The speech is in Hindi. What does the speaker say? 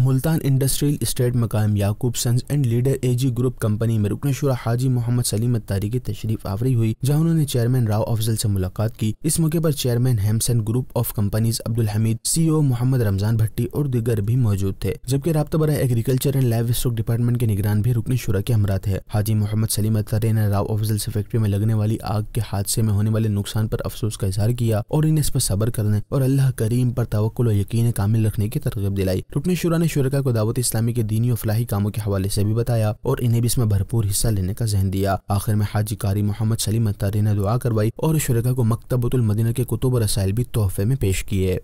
मुल्तान इंडस्ट्रियल इस्टेट मकाम Yaqoob sons and leader AG group company में रुकन शुरा हाजी मोहम्मद सलीम अतारी की तशरीफ आवरी हुई जहां उन्होंने चेयरमैन राव अफजल से मुलाकात की इस मौके पर chairman Hemson group of companies Abdul Hameed CEO Mohammad Ramzan Bhatti और दिगर भी मौजूद थे जबकि रबता बरा agriculture and livestock department के निगरान भी रुकन शुरा के हमरा थे हाजी मोहम्मद सलीम अतारी ने राव अफजल से फैक्ट्री में लगने वाली आग के हादसे में होने वाले नुकसान पर अफसोस का इजहार किया और इन्हें इस पर सबर करने और अल्लाह करीम पर तो और यकीन कामिल रखने की तरगीब दिलाई रुकनेशुरा शुरा ने शुरा को दावत इस्लामी के दीनी और फलाही कामों के हवाले से भी बताया और इन्हें भी इसमें भरपूर हिस्सा लेने का जहन दिया आखिर में हाजी कारी मोहम्मद सलीम अतारी ने दुआ करवाई और शुरा को मकतबुल मदीना के कुतुब रसायल भी तोहफे में पेश किए